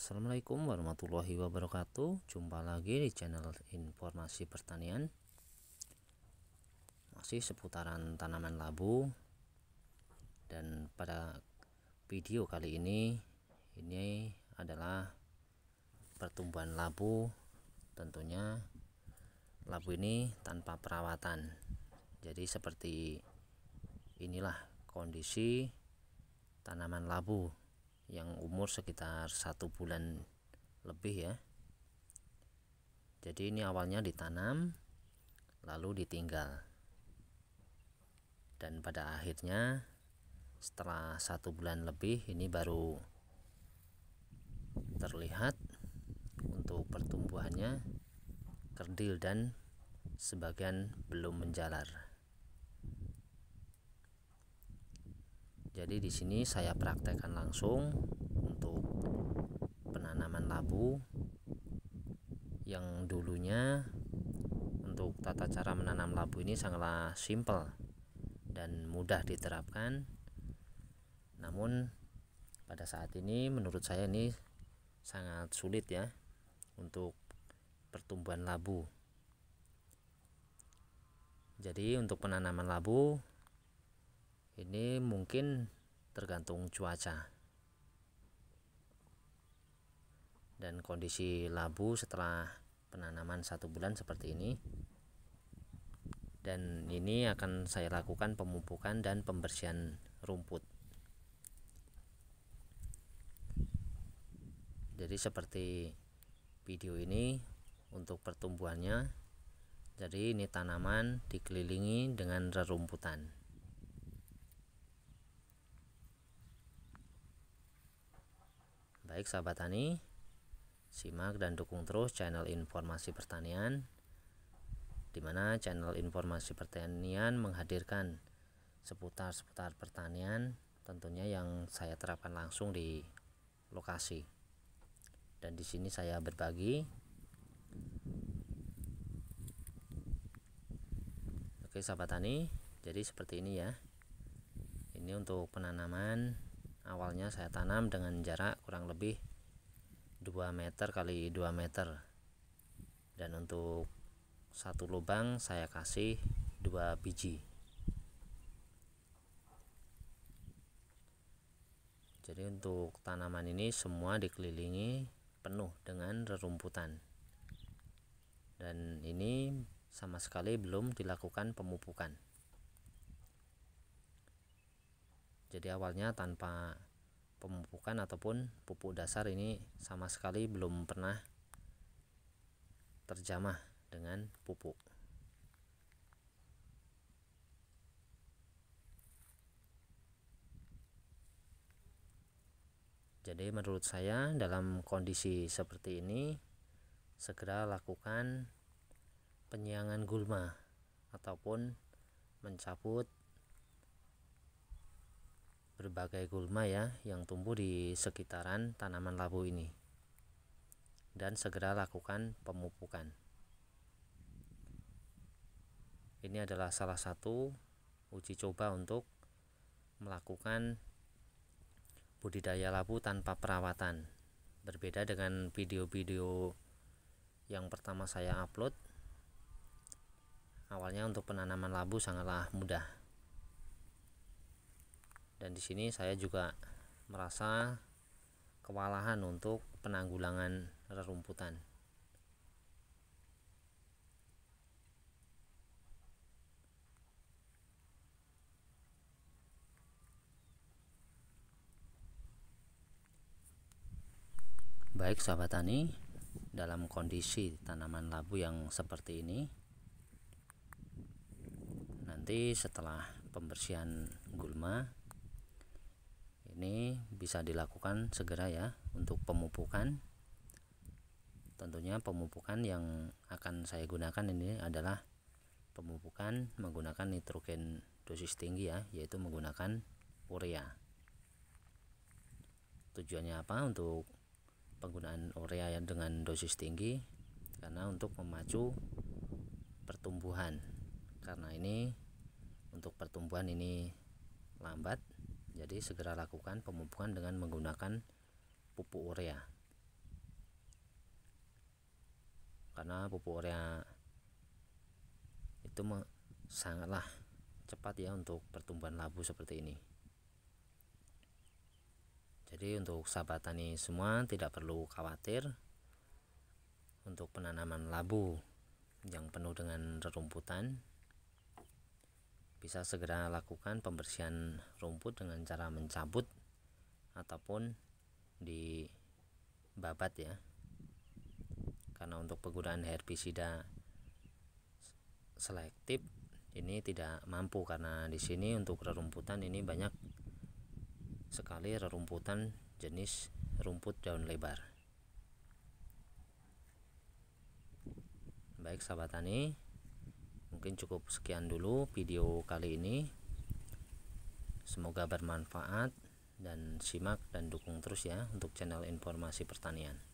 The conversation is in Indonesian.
Assalamualaikum warahmatullahi wabarakatuh Jumpa lagi di channel informasi pertanian Masih seputaran tanaman labu Dan pada video kali ini Ini adalah pertumbuhan labu Tentunya labu ini tanpa perawatan Jadi seperti inilah kondisi tanaman labu yang umur sekitar satu bulan lebih ya jadi ini awalnya ditanam lalu ditinggal dan pada akhirnya setelah satu bulan lebih ini baru terlihat untuk pertumbuhannya kerdil dan sebagian belum menjalar Jadi di sini saya praktekkan langsung untuk penanaman labu yang dulunya untuk tata cara menanam labu ini sangatlah simple dan mudah diterapkan. Namun pada saat ini menurut saya ini sangat sulit ya untuk pertumbuhan labu. Jadi untuk penanaman labu ini mungkin tergantung cuaca dan kondisi labu setelah penanaman satu bulan seperti ini dan ini akan saya lakukan pemupukan dan pembersihan rumput jadi seperti video ini untuk pertumbuhannya jadi ini tanaman dikelilingi dengan rerumputan Baik sahabat tani, simak dan dukung terus channel informasi pertanian di mana channel informasi pertanian menghadirkan seputar-seputar pertanian tentunya yang saya terapkan langsung di lokasi. Dan di sini saya berbagi Oke sahabat tani, jadi seperti ini ya. Ini untuk penanaman awalnya saya tanam dengan jarak kurang lebih 2 meter kali 2 meter dan untuk satu lubang saya kasih dua biji jadi untuk tanaman ini semua dikelilingi penuh dengan rerumputan dan ini sama sekali belum dilakukan pemupukan jadi awalnya tanpa pemupukan ataupun pupuk dasar ini sama sekali belum pernah terjamah dengan pupuk Jadi menurut saya dalam kondisi seperti ini segera lakukan penyiangan gulma ataupun mencabut berbagai gulma ya yang tumbuh di sekitaran tanaman labu ini dan segera lakukan pemupukan. Ini adalah salah satu uji coba untuk melakukan budidaya labu tanpa perawatan. Berbeda dengan video-video yang pertama saya upload, awalnya untuk penanaman labu sangatlah mudah dan di sini saya juga merasa kewalahan untuk penanggulangan rerumputan Baik sahabat tani, dalam kondisi tanaman labu yang seperti ini nanti setelah pembersihan gulma ini bisa dilakukan segera ya untuk pemupukan tentunya pemupukan yang akan saya gunakan ini adalah pemupukan menggunakan nitrogen dosis tinggi ya yaitu menggunakan urea tujuannya apa untuk penggunaan urea yang dengan dosis tinggi karena untuk memacu pertumbuhan karena ini untuk pertumbuhan ini lambat jadi segera lakukan pemupukan dengan menggunakan pupuk urea karena pupuk urea itu sangatlah cepat ya untuk pertumbuhan labu seperti ini jadi untuk sahabat tani semua tidak perlu khawatir untuk penanaman labu yang penuh dengan rerumputan bisa segera lakukan pembersihan rumput dengan cara mencabut ataupun dibabat ya karena untuk penggunaan herbisida selektif ini tidak mampu karena di sini untuk rerumputan ini banyak sekali rerumputan jenis rumput daun lebar baik sahabat tani mungkin cukup sekian dulu video kali ini semoga bermanfaat dan simak dan dukung terus ya untuk channel informasi pertanian